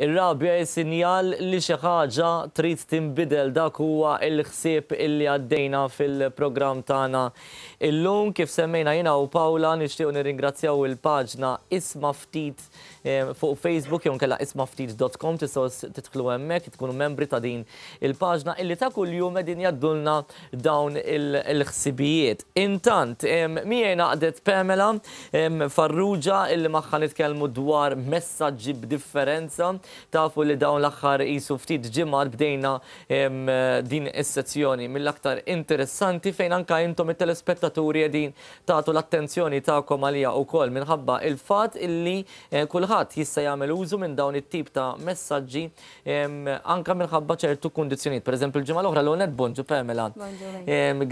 Ir-rabja sinjal li xi ħaġa trid tinbidel dak huwa l-ħsieb illi għaddejna fil-programm tagħna. Illum kif semmejna jina u Pawla nir nirringrazzjaw il-paġna Isma Ftit fuq Facebook jew kella ismaftit.com tisos titħlu hemmhekk tkunu membri ta' din il-paġna illi ta' kuljum qegħdin jaddulna dawn il-ħsibijiet. Intant, miena għadet Pamela Farrugia illi magħha nitkellmu dwar messaġġi b'differenza tafu li dawn l-aħħar qisu ftit ġimgħat bdejna din is-sezzjoni mill-aktar interessanti fejn anka intom it-telespettaturi qegħdin tagħtu l-attenzjoni tagħkom għalija wkoll minħabba il-fatt illi eh, kulħadd Ħadd jista' jagħmel użu minn dawn it-tip ta' messaġġi anka minħabba ċertu kundizzjonijiet. Pereżempju l-ġimgħa l-oħra l-onet bonġu Pamela.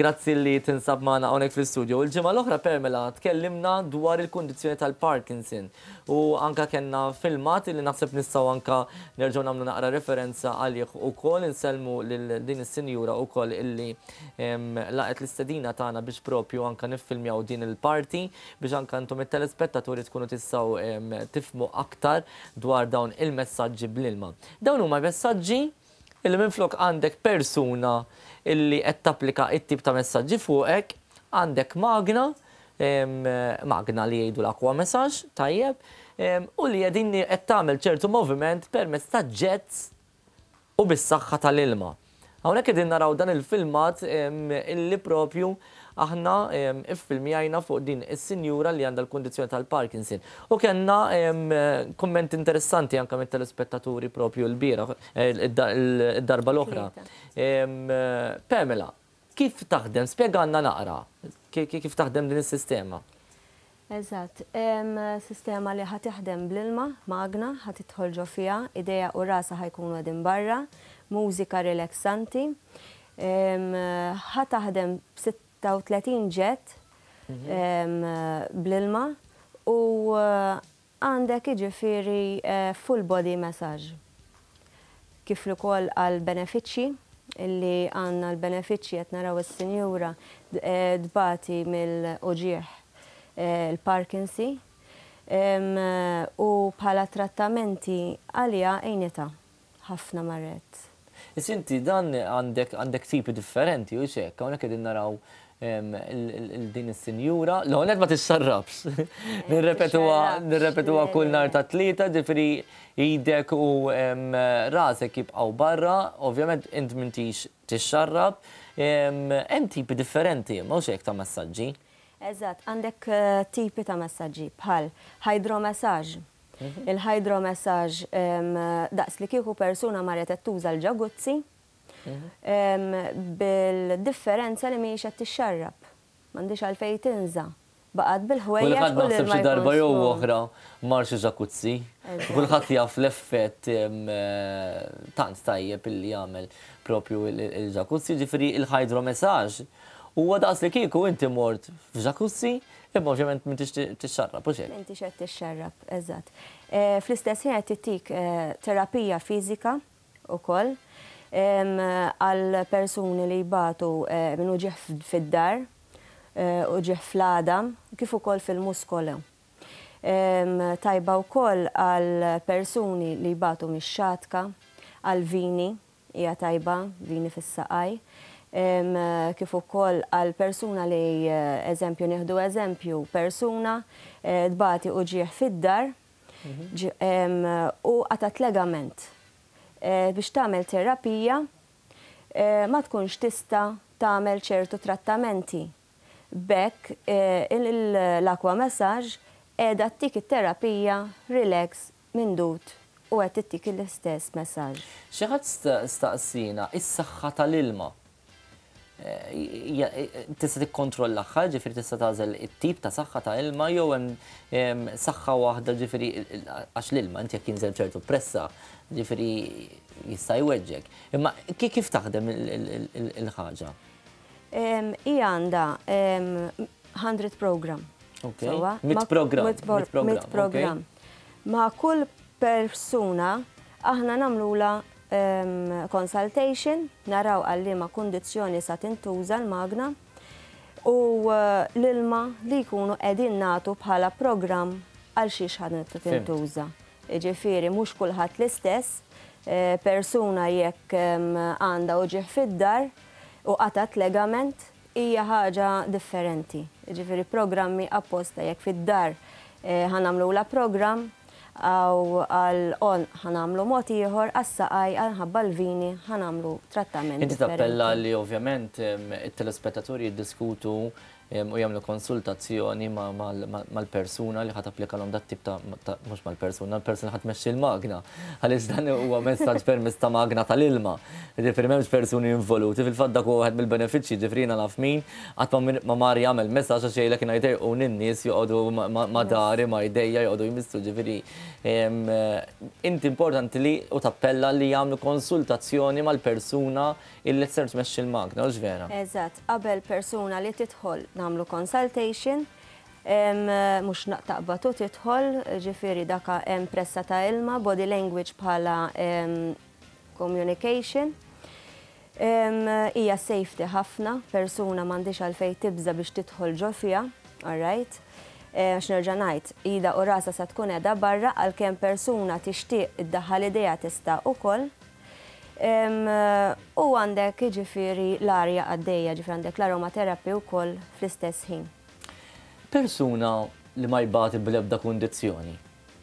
Grazzi li tinsab magħna hawnhekk fl-istudju. Il-ġimgħa l-oħra Pamela tkellimna dwar il-kundizzjoni tal-Parkinson u anka kellna filmat li naħseb nistgħu anka nerġgħu nagħmlu naqra referenza għalih ukoll inselmu lil din is-sinjura wkoll illi laqet l-istedina tagħna biex propju anka niffilmjaw din il-parti biex anka ntom it-telespettaturi tkunu tistgħu tifmu aktar dwar dawn il-messagġi bl-ilma. Dawn huma messagġi illi minflok għandek persuna illi qed tapplika it-tip ta' messaġġi fuqek, għandek magna, magna li jgħidu l-akwa messaġġ, tajjeb, u li qegħdin qed tagħmel ċertu moviment permezz ta' jets u bis-saħħa tal-ilma. Hawnhekk qegħdin naraw dan il-filmat illi propju aħna iffilmijajna fuq din is-sinjura li għandha l-kondizjoni tal-Parkinson. U kellna komment interessanti anke mit telespettaturi propju l-bira, eh, id-darba l-oħra. Pamela, kif taħdem? Spjegħanna naqra, kif taħdem din is-sistema? Eżatt, sistema li ħatiħdem bl-ilma, magna, ħatitħol ġo fija, ideja u rasa ħajkunu għedin barra, mużika relaxanti, ħataħdem 36 ġet mhm. bl-ilma u eh, għandek iġifiri eh, full body massage. Kif li kol għal-benefiċi, illi għanna l-benefiċi għet naraw il-senjura eh, dbati mill-oġieħ il-Parkinsi u bħala trattamenti għalija għajnita ħafna marret. Isinti dan għandek tipi differenti u xek, għonek id naraw din is-sinjura, l għonet ma tissarrabx. Eh, Nirrepetuwa kull nar ta' tlita, ġifri idek u rasek jibqaw barra, ovvjament int mintix tixxarrab. Hemm tipi differenti, mhux hekk ta' messaġġi. Eżatt, għandek eh, tipi ta' messaġġi bħal hydromessaġġ. Mhm. Il-hydromessaġġ daqs li kieku persuna marret tuża l-ġaguzzi, bil-differenza li miex qed tixxarrab. M'għandix għalfej tinza. Baqad bil-ħwejja. Kulħadd naħseb xi darba jew oħra marxu ġakuzzi. Kulħadd jaf l-effett eh, tant tajjeb illi jagħmel propju il-ġakuzzi, ġifieri il-ħajdro messaġ. Huwa għadas li kiku inti mort f'ġakuzzi, Imma ovvjament minn tixxarrab, u Inti xed tixxarrab, eżatt. Eh, fl-istess ħin t-tik eh, terapija fiżika koll għal persuni li jibatu eh, minn uġeħ fid-dar, eh, uġeħ fl-għada, kif ukoll fil-muskolu. Tajba wkoll għal persuni li jibatu mix-xatka, għal vini, hija tajba, vini fis-saqaj, kif ukoll għal persuna li eh, eżempju nieħdu eżempju persuna dbati uġieħ fid-dar mhm. u għatat legament Eh, biex tagħmel terapija eh, ma tkunx tista' tagħmel ċertu trattamenti. Bekk eh, l-akwa messaġġ qiegħda tik it-terapija relax mindut u qed tittik l-istess messaġġ. Xi ħadd staqsina is-saħħa tal-ilma tista' tikkontrollaha, ġifieri tista' tagħżel it-tip ta' saħħa ta' ilma jew hemm saħħa waħda ġifieri għax l-ilma inti jekk jinżel ċertu pressa ġifieri jista' jweġġek. Imma kif taħdem il-ħaġa? Hija għandha 100 program. Mit program. Mit program. Ma' kull persuna aħna namlula consultation, naraw ma kondizjoni sa tintuża l-magna u eh, l-ilma li jkunu edin natu bħala program għal xiex ħadin tintuża. Ġifiri, mux kullħat l-istess, eh, persuna jekk għanda uġiħ fid-dar u għatat legament hija ħaġa differenti. Ġifiri, programmi apposta jekk fid-dar eh, ħanamlu e, la program għaw għal-on ħanamlu moti jħor, għas-saqaj għal-ħabba l-vini ħanamlu trattament. Inti tappella li ovvjament ehm, il telespettatori jiddiskutu u jagħmlu konsultazzjoni mal-persuna li ħat applika dat tip ta' mhux mal-persuna, l-persuna ħat mexxi l-magna. Għaliex dan huwa messaġġ permess ta' magna tal-ilma. Ġifieri m'hemmx persuni involuti, fil-fatt dak huwa wieħed mill-benefiċċji ġifieri laf min, qatt ma għamil jagħmel messaġġ għax kina ngħid u ninnis nies joqogħdu ma dari ma jdejja joqogħdu jmissu ġifri. Inti importanti li u tappella li jagħmlu konsultazzjoni mal-persuna illi ser tmexxi l-magna, u vera. Eżatt, qabel persuna li tidħol namlu consultation, mux naqtaq batut jitħol, ġifiri daka impressa pressa ta' ilma, body language bħala communication. Ija safety ħafna, persuna mandiċ għalfej tibza biex titħol ġofija, alright? right, e, nerġa' ngħid, ida u rasa sa tkun edha barra għalkemm persuna tixtieq iddaħħal idea tista' koll, U għandek ġifiri l-arja għaddeja, ġifiri għandek l-aromaterapi u koll fl-istess ħin. Persuna li ma jibati bl-ebda kondizjoni.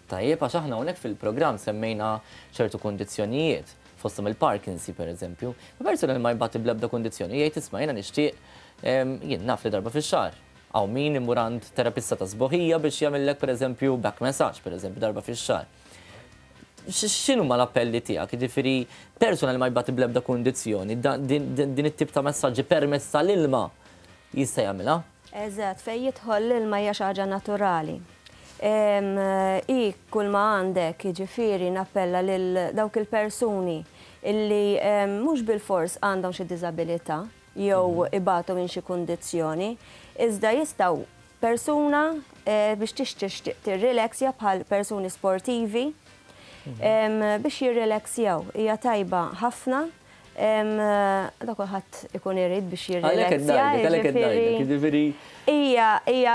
Tajjeb, għax aħna unek fil-program semmejna ċertu kondizjonijiet, fostom il-Parkinsi per eżempju, ma persuna li ma jibati bl-ebda kondizjoni, jgħid isma jena nishtiq jien naf li darba fil-xar. Għaw min imurant terapista ta' zboħija biex jagħmellek per eżempju back massage per eżempju darba fil-xar xinu ma l-appelli tijak, ġifiri li ma jibbati blebda kondizjoni, din it-tip ta' messagġi permess tal-ilma jista jamila? Eżat, fej l ilma hija xaġa naturali. I kull ma għandek ġifiri nappella lil dawk il-persuni illi mhux bil-fors għandhom xi diżabilità jew ibatu minn xi kundizzjoni, iżda jistgħu persuna biex tixtiex tirrileksja bħal persuni sportivi, biex jirrelaxjaw. Hija tajba ħafna Eh, da kulħadd ikun irid biex jirrilaxja. Għalek id-dajda, Ija, ija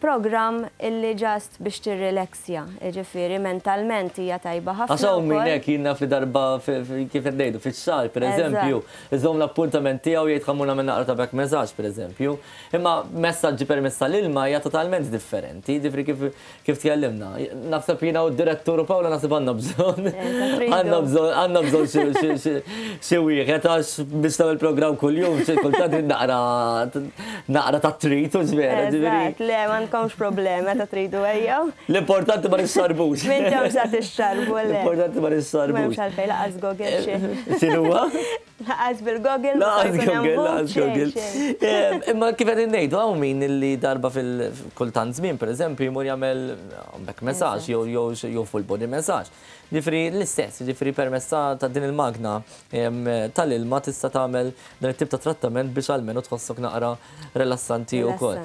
program illi ġast biex tirrilaxja, ġifiri mentalment ija tajba ħafna. Għasaw minnek jinnna fi darba kif id-dejdu, fi xar, per eżempju, iżom l-appuntament tijaw jiet jgħidħamuna minna għarta tabak messaġġ, per eżempju. Imma per messa l ilma ija totalment differenti, ġifiri kif tkellimna. Naħseb jiena u d-direttur Pawla naħseb għandna bżonn. Eh, għandna bżonn, għandna bżonn xi jek jatas bistaw il-program kull-jum, kultant naqra naqra ta' tritu zvera. Le, man komx problema ta' tritu għajja. L-importanti ma nissarbux. Minn ġaw sa' t-xarbu, le. L-importanti ma nissarbux. Ma nkomx għalfej laqas Google xie. Eh, Sinuwa? Laqas bil-Google. Laqas Google, laqas Google. Eh, imma kif għed innejdu għaw min li darba fil-kultant zmin, per eżempju, jimur jgħamil bek messaġ, jow full body messaġ. Ġifri l-istess, ġifri permessa ta' din il-magna tal-ilma tista' tagħmel dan it-tip ta' trattament biex għalmenu tħossok naqra relassanti wkoll.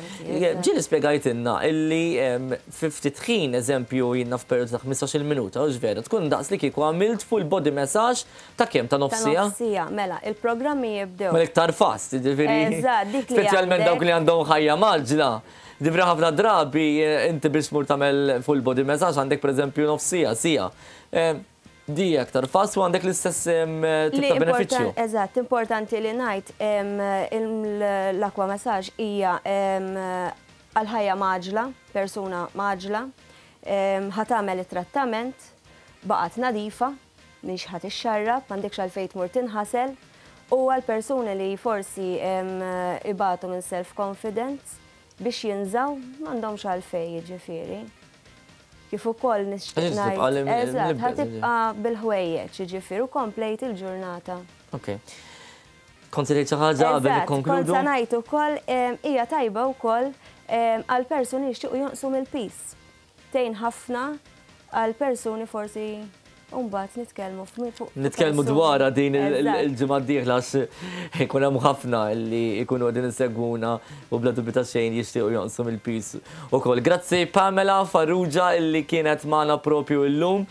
Ġieli spjegajtilna illi fiftit ħin eżempju jinna f'perjodu ta' 15-il minuta u ġvera tkun daqs li kiku għamilt full body message ta' kemm ta' nofsija. Nofsija, mela, il-programmi jibdew. Mela iktar fast, ġifieri. Speċjalment dawk li għandhom ħajja maġla. Divri ħafna drabi eh, inti biex mur tagħmel full body message għandek pereżempju nofsija, sija di aktar fast u għandek l-istess tip beneficju. Eżatt, importanti li najt l-akwa massaġ hija għal-ħajja maġla, persuna maġla, ħatamel it-trattament, baqat nadifa, miex ħat ix-xarrab, m'għandekx għall-fejt murtin tinħasel, u għal-persuni li forsi ibatu minn self-confidence biex jinżaw m'għandhomx għalfej ġifiri kif ukoll nixtieq ngħid. Eżatt, ħatibqa' bil-ħwejjeġ, jiġifier u komplejt il-ġurnata. Okej. Konti li ħaġa qabel nikkonkludu. ngħid ukoll hija tajba wkoll għal persuni jixtiequ jonqsu mill Tejn ħafna għal persuni forsi Umbat nitkelmu fuq. Nitkelmu dwara din il-ġimgħa d-dieħla muħafna hemm ħafna li jkunu qegħdin seguna u bladu bita xejn jixtiequ jonqsu mill-pis kol, Grazzi Pamela Farrugia illi kienet magħna propju llum.